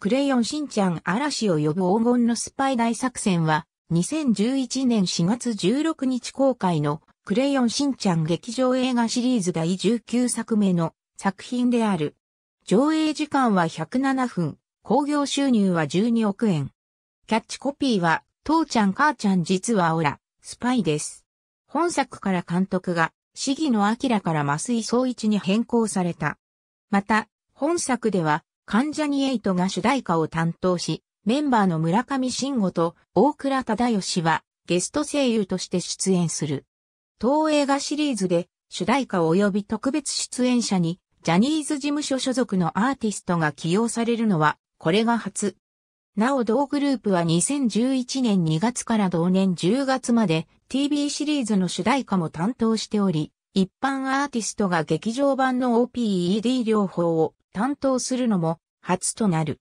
クレヨンしんちゃん嵐を呼ぶ黄金のスパイ大作戦は、2011年4月16日公開のクレヨンしんちゃん劇場映画シリーズ第19作目の作品である。上映時間は107分、興行収入は12億円。キャッチコピーは、父ちゃん母ちゃん実はオラ、スパイです。本作から監督が、市議の明から増井総一に変更された。また、本作では、関ジャニエイトが主題歌を担当し、メンバーの村上信五と大倉忠義はゲスト声優として出演する。当映画シリーズで主題歌及び特別出演者にジャニーズ事務所所属のアーティストが起用されるのはこれが初。なお同グループは2011年2月から同年10月まで TV シリーズの主題歌も担当しており、一般アーティストが劇場版の OPED 療法を担当するのも初となる。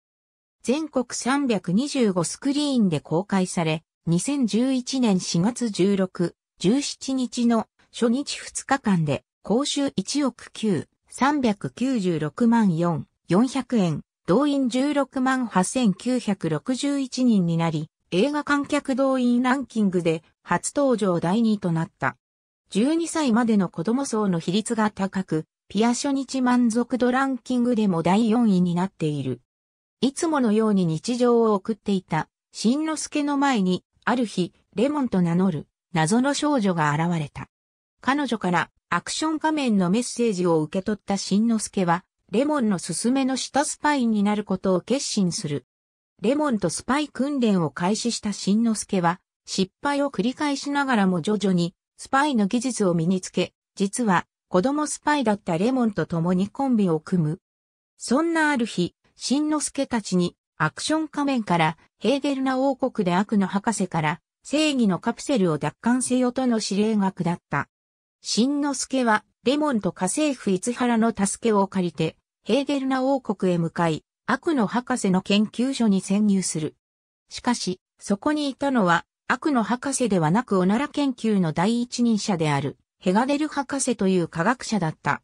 全国325スクリーンで公開され、2011年4月16、17日の初日2日間で、公衆1億9、396万4、400円、動員16万8961人になり、映画観客動員ランキングで初登場第2位となった。12歳までの子供層の比率が高く、ピア初日満足度ランキングでも第4位になっている。いつものように日常を送っていた、新之助の前に、ある日、レモンと名乗る、謎の少女が現れた。彼女から、アクション仮面のメッセージを受け取った新之助は、レモンの勧めの下スパイになることを決心する。レモンとスパイ訓練を開始した新之助は、失敗を繰り返しながらも徐々に、スパイの技術を身につけ、実は、子供スパイだったレモンと共にコンビを組む。そんなある日、しんのすけたちに、アクション仮面から、ヘーゲルな王国で悪の博士から、正義のカプセルを奪還せよとの指令が下った。しんのすけは、レモンと家政婦は原の助けを借りて、ヘーゲルな王国へ向かい、悪の博士の研究所に潜入する。しかし、そこにいたのは、悪の博士ではなくおなら研究の第一人者である、ヘガデル博士という科学者だった。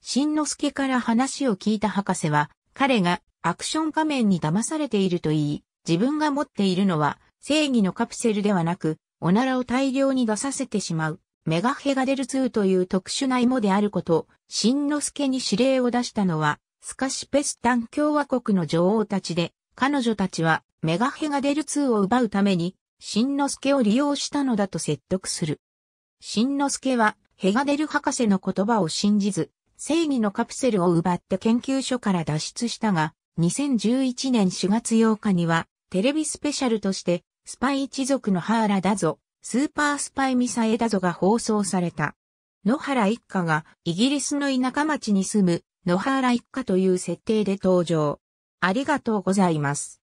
新之助から話を聞いた博士は、彼がアクション仮面に騙されていると言い、自分が持っているのは正義のカプセルではなく、おならを大量に出させてしまう、メガヘガデル2という特殊な芋であること、新之助に指令を出したのは、スカシペスタン共和国の女王たちで、彼女たちはメガヘガデル2を奪うために、新之助を利用したのだと説得する。新之助は、ヘガデル博士の言葉を信じず、正義のカプセルを奪って研究所から脱出したが、2011年4月8日には、テレビスペシャルとして、スパイ一族のハーラだぞ、スーパースパイミサエだぞが放送された。野原一家がイギリスの田舎町に住む野原一家という設定で登場。ありがとうございます。